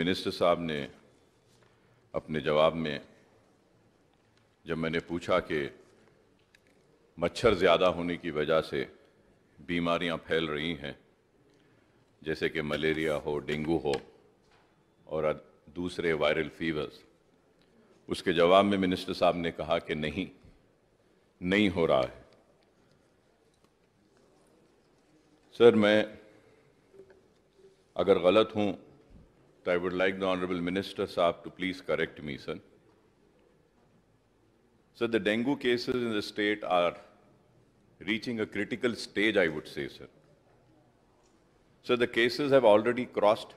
Minister साहब ने अपने जवाब में जब मैंने पूछा कि मच्छर ज़्यादा होने की वजह से बीमारियां फैल रही हैं जैसे कि मलेरिया हो डेंगू हो और दूसरे वायरल फीवर्स उसके जवाब में मिनिस्टर साहब ने कहा कि नहीं नहीं हो रहा है सर मैं अगर गलत हूँ I would like the Honorable Minister Saab to please correct me, sir. So the dengue cases in the state are reaching a critical stage, I would say, sir. So the cases have already crossed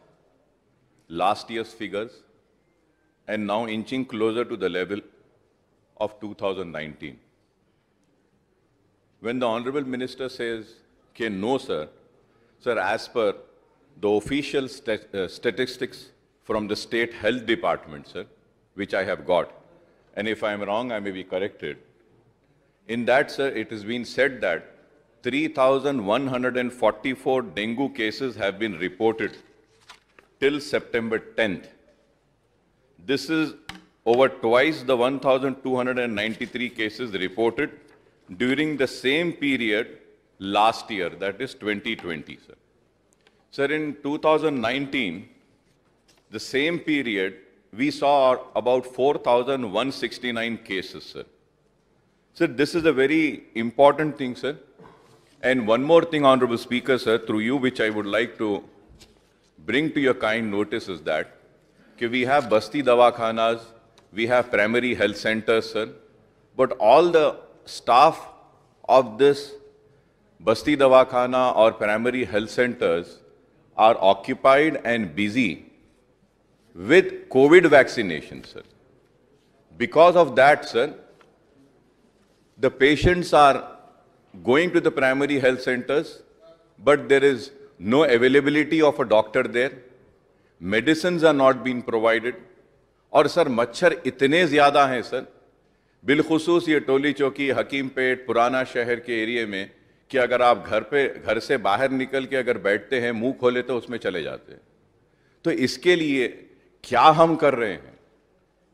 last year's figures and now inching closer to the level of 2019. When the Honorable Minister says, okay, no, sir, sir, as per the official stat uh, statistics from the state health department, sir, which I have got. And if I am wrong, I may be corrected. In that, sir, it has been said that 3,144 dengue cases have been reported till September 10th. This is over twice the 1,293 cases reported during the same period last year, that is 2020, sir. Sir, in 2019, the same period, we saw about 4,169 cases, sir. Sir, this is a very important thing, sir. And one more thing, Honorable Speaker, sir, through you, which I would like to bring to your kind notice is that we have Basti Dawakhanas, we have primary health centers, sir, but all the staff of this Basti Dawakhana or primary health centers are occupied and busy with COVID vaccination, sir. Because of that, sir, the patients are going to the primary health centers, but there is no availability of a doctor there. Medicines are not being provided. और sir मच्छर इतने ज़्यादा हैं sir बिलखसूस ये टोली चौकी हकीम पेट पुराना शहर के एरिए में कि अगर आप घर पे घर से बाहर निकल के अगर बैठते हैं मुंह खोले तो उसमें चले जाते हैं तो इसके लिए क्या हम कर रहे हैं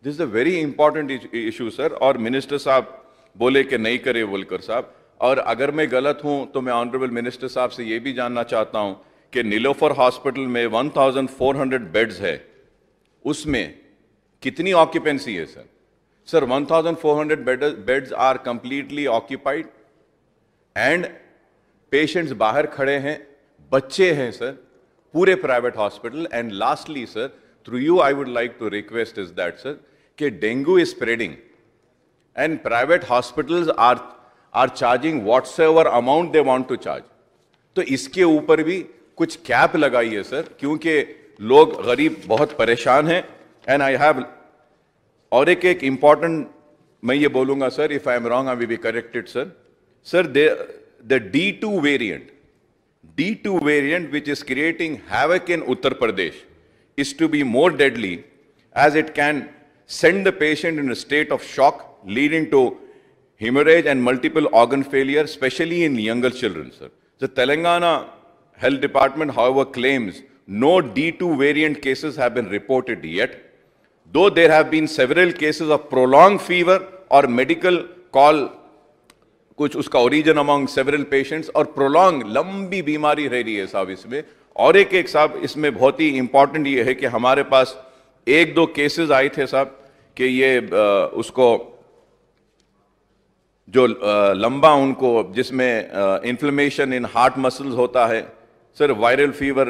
this is a very important issue sir और मिनिस्टर साहब बोले कि नहीं करे वोलकर साहब और अगर मैं गलत हूं तो मैं ऑनरेबल मिनिस्टर साहब से ये भी जानना चाहता हूं कि नीलोफर हॉस्पिटल में 1400 बेड्स है उसमें कितनी ऑक्यूपेंसी है sir sir 1400 beds are completely occupied and patients बाहर खड़े हैं बच्चे हैं सर पूरे private hospital and lastly sir through you I would like to request is that sir कि dengue is spreading and private hospitals are are charging whatever amount they want to charge तो इसके ऊपर भी कुछ cap लगाइए sir क्योंकि लोग गरीब बहुत परेशान हैं एंड आई हैव और एक एक इम्पॉर्टेंट मैं ये बोलूँगा sir if I am wrong I we be corrected sir sir they the D2 variant, D2 variant which is creating havoc in Uttar Pradesh is to be more deadly as it can send the patient in a state of shock leading to hemorrhage and multiple organ failure, especially in younger children, sir. The Telangana Health Department, however, claims no D2 variant cases have been reported yet, though there have been several cases of prolonged fever or medical call कुछ उसका origin among several patients और prolong लंबी बीमारी रह रही है साहब इसमें और एक एक साहब इसमें बहुत ही इम्पॉर्टेंट ये है कि हमारे पास एक दो केसेस आए थे साहब कि ये आ, उसको जो आ, लंबा उनको जिसमें इन्फ्लेमेशन इन हार्ट मसल्स होता है सर वायरल फीवर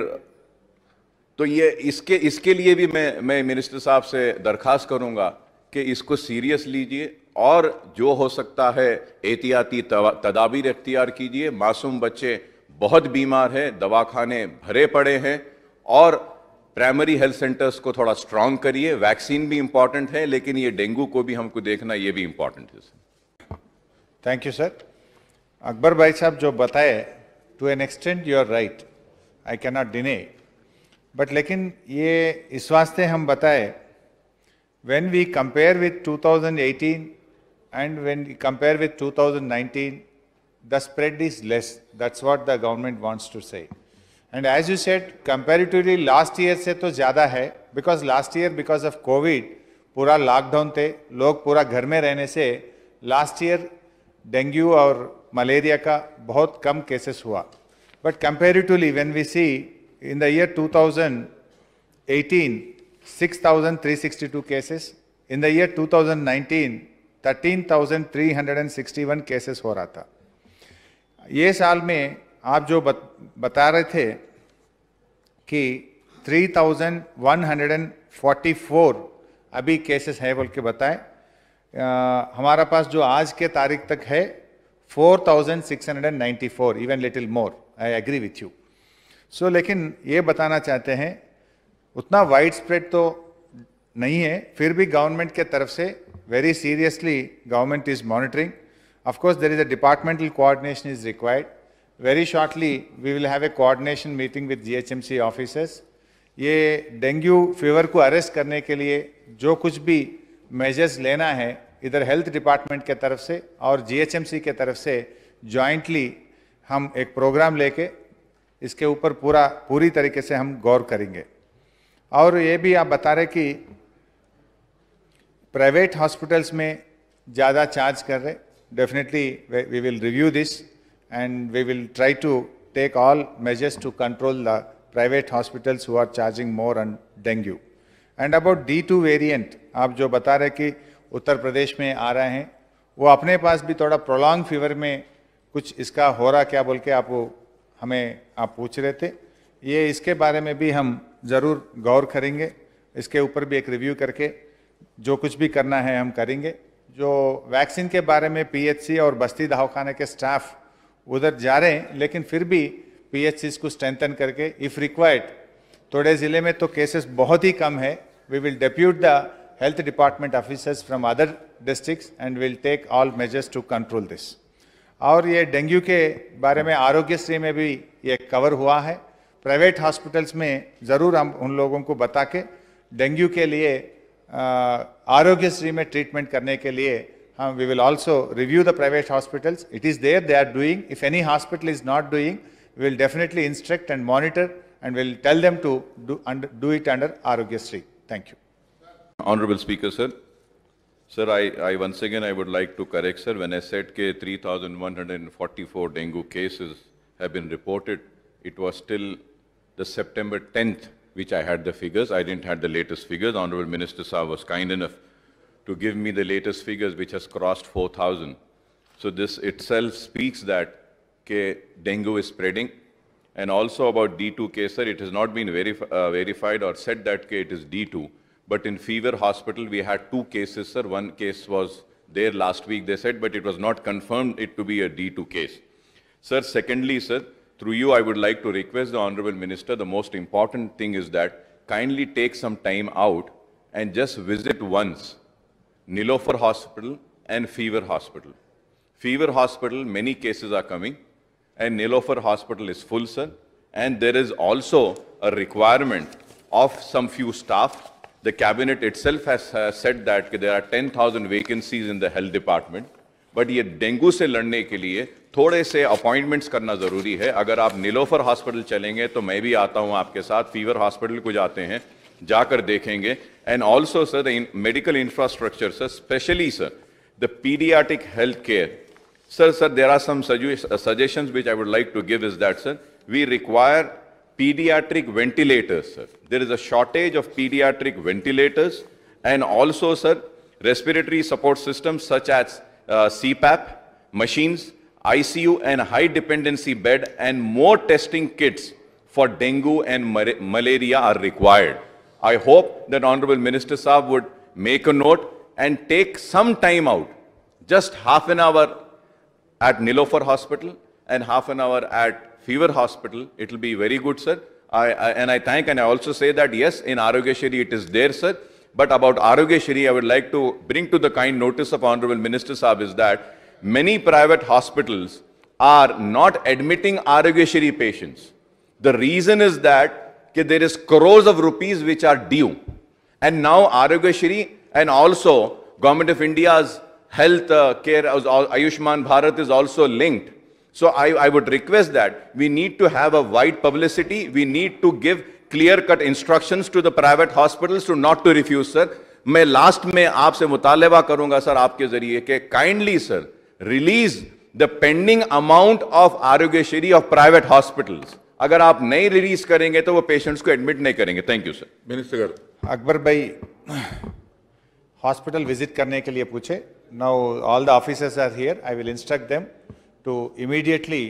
तो ये इसके इसके लिए भी मैं मैं मिनिस्टर साहब से दरखास्त करूंगा कि इसको सीरियस लीजिए और जो हो सकता है एहतियाती तदाबीर इख्तियार कीजिए मासूम बच्चे बहुत बीमार हैं दवाखाने भरे पड़े हैं और प्राइमरी हेल्थ सेंटर्स को थोड़ा स्ट्रांग करिए वैक्सीन भी इम्पॉर्टेंट है लेकिन ये डेंगू को भी हमको देखना ये भी इम्पॉर्टेंट है थैंक यू सर अकबर भाई साहब जो बताए to an extend you are right I can not deny but लेकिन ये इस वास्ते हम बताए when we compare with 2018 And when we compare with 2019, the spread is less. That's what the government wants to say. And as you said, comparatively last year se to zyada hai because last year because of COVID pura lockdown the log pura ghar mein rehne se last year dengue aur malaria ka bahut kam cases hua but comparatively when we see in the year 2018 6362 cases in the year 2019 13,361 cases हो रहा था ये साल में आप जो बत, बता रहे थे कि 3,144 अभी केसेस हैं बोल के बताएं हमारा पास जो आज के तारीख तक है 4,694 even little more I agree with you so लेकिन ये बताना चाहते हैं उतना वाइड स्प्रेड तो नहीं है फिर भी गवर्नमेंट के तरफ से very seriously government is monitoring. Of course, there is a departmental coordination is required. Very shortly, we will have a coordination meeting with GHMC officers. ye dengue fever ko arrest karne ke liye jo kuch bhi measures lena hai इधर health department के तरफ से और GHMC के तरफ से jointly हम एक प्रोग्राम लेके इसके ऊपर पूरा पूरी तरीके से हम गौर करेंगे और ये भी आप बता रहे कि प्राइवेट हॉस्पिटल्स में ज़्यादा चार्ज कर रहे definitely we will review this and we will try to take all measures to control the private hospitals who are charging more on dengue and about D two variant आप जो बता रहे कि उत्तर प्रदेश में आ रहे हैं वो अपने पास भी थोड़ा प्रोलॉन्ग फीवर में कुछ इसका हो रहा क्या बोल के आप वो हमें आप पूछ रहे थे ये इसके बारे में भी हम ज़रूर गौर करेंगे इसके ऊपर भी एक रिव्यू करके जो कुछ भी करना है हम करेंगे जो वैक्सीन के बारे में पीएचसी और बस्ती दवाखाने के स्टाफ उधर जा रहे हैं लेकिन फिर भी पी को स्ट्रेंथन करके इफ़ रिक्वायर्ड थोड़े ज़िले में तो केसेस बहुत ही कम है we will depute the health department officers from other district and will take all measures to control this और ये डेंगू के बारे में आरोग्यश्री में भी ये कवर हुआ है प्राइवेट हॉस्पिटल्स में ज़रूर हम उन लोगों को बता के डेंगू के लिए Uh, Arogya Sri treatment करने के लिए हम we will also review the private hospitals. It is there, they are doing. If any hospital is not doing, we will definitely instruct and monitor and will tell them to do, under, do it under Arogya Thank you. Honorable Speaker, sir. Sir, I, I once again I would like to correct, sir, when I said that 3,144 dengue cases have been reported, it was still the September 10th which I had the figures. I didn't have the latest figures. Honorable Minister Saab was kind enough to give me the latest figures, which has crossed 4,000. So this itself speaks that dengue is spreading. And also about D2 case, sir, it has not been verif uh, verified or said that it is D2. But in fever hospital, we had two cases, sir. One case was there last week, they said, but it was not confirmed it to be a D2 case. Sir, secondly, sir, through you, I would like to request the Honorable Minister, the most important thing is that kindly take some time out and just visit once Nilofar Hospital and Fever Hospital. Fever Hospital, many cases are coming and Nilofar Hospital is full, sir. And there is also a requirement of some few staff. The cabinet itself has uh, said that there are 10,000 vacancies in the health department. But yet, dengue se लड़ने ke liye. थोड़े से appointments करना ज़रूरी है अगर आप Nilofar hospital चलेंगे तो मैं भी आता हूँ आपके साथ फीवर हॉस्पिटल को जाते हैं जाकर देखेंगे and also sir the medical infrastructure sir specially sir the paediatic health care sir sir there are some suggestions which I would like to give is that sir we require paediatric ventilators sir there is a shortage of paediatric ventilators and also sir respiratory support system such as C pap machines ICU and high dependency bed and more testing kits for dengue and malaria are required. I hope that Honorable Minister Saab would make a note and take some time out, just half an hour at Nilofar Hospital and half an hour at Fever Hospital. It will be very good, sir. I, I, and I thank and I also say that yes, in Arogyashiri it is there, sir. But about Arogyashiri, I would like to bring to the kind notice of Honorable Minister Saab is that many private hospitals are not admitting Arogyashiri patients. The reason is that there is crores of rupees which are due. And now Arogyashiri and also Government of India's health uh, care, Ayushman Bharat is also linked. So I, I would request that we need to have a wide publicity. We need to give clear-cut instructions to the private hospitals to not to refuse, sir. last may में आपसे मुतालबा करूंगा sir आपके जरिए कि kindly, sir release the pending amount of arugeshiri of private hospitals agar aap nahi release karenge to wo patients admit nahi karenge thank you sir minister sir hospital visit karne now all the officers are here i will instruct them to immediately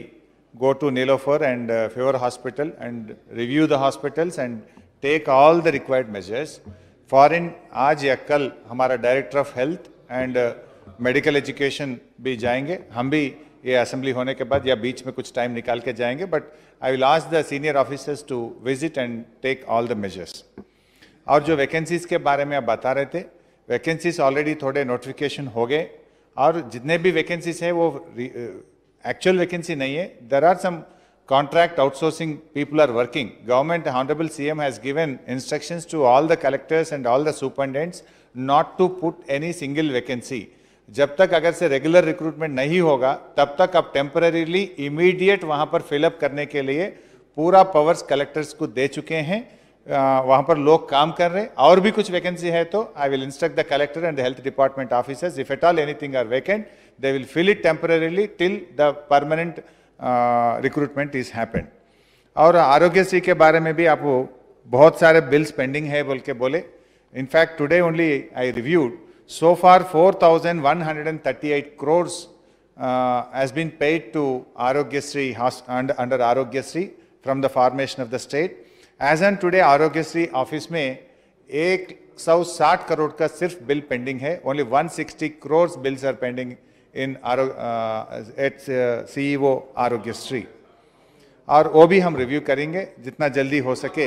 go to nilofer and uh, favor hospital and review the hospitals and take all the required measures foreign aaj ekkal hamara director of health and uh, medical education भी जाएंगे हम भी ये assembly होने के बाद या बीच में कुछ टाइम निकाल के जाएंगे but I will ask the senior officers to visit and take all the measures और जो वैकेंसीज़ के बारे में आप बता रहे थे वैकेंसीज ऑलरेडी थोड़े नोटिफिकेशन हो गए और जितने भी वैकेंसीज हैं वो एक्चुअल वैकेंसी uh, नहीं है there are some contract outsourcing people are working government honourable C M has given instructions to all the collectors and all the superintendents not to put any single vacancy जब तक अगर से regular recruitment नहीं होगा तब तक आप temporarily immediate वहाँ पर फिलअप करने के लिए पूरा पावर्स कलेक्टर्स को दे चुके हैं वहाँ पर लोग काम कर रहे हैं और भी कुछ वैकेंसी है तो I will instruct the collector and health department officers if at all anything are vacant they will fill it temporarily till the permanent recruitment is happened और आरोग्य सी के बारे में भी आप बहुत सारे बिल्स पेंडिंग है बोल के बोले in fact today only I reviewed So far 4,138 crores uh, has been paid to arogya sri and under, arogya sri from the formation of the state. As on today arogya sri office में 160 crore ka sirf bill pending hai only 160 crores bills are pending in इन आरो eight सी ई ओ आरोग्यश्री और वो भी हम review करेंगे जितना जल्दी हो सके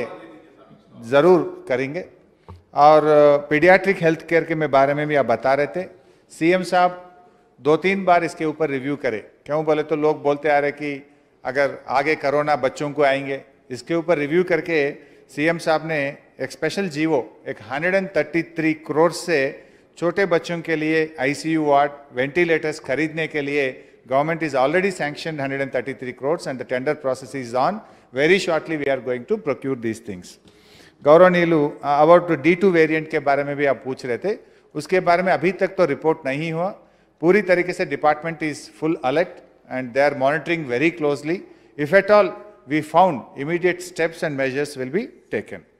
ज़रूर करेंगे और पीडियाट्रिक हेल्थ केयर के में बारे में भी आप बता रहे थे सीएम साहब दो तीन बार इसके ऊपर रिव्यू करें क्यों बोले तो लोग बोलते आ रहे कि अगर आगे करोना बच्चों को आएंगे इसके ऊपर रिव्यू करके सीएम साहब ने एक स्पेशल जीवो एक 133 करोड़ से छोटे बच्चों के लिए आईसीयू वार्ड वेंटिलेटर्स खरीदने के लिए government government is already sanctioned 133 crores and the tender process is on very shortly we are going to procure these things Gaurav Neelu about D two variant के बारे में भी आप पूछ रहे थे उसके बारे में अभी तक तो रिपोर्ट नहीं हुआ पूरी तरीके से department is full alert and they are monitoring very closely if at all we found immediate steps and measures will be taken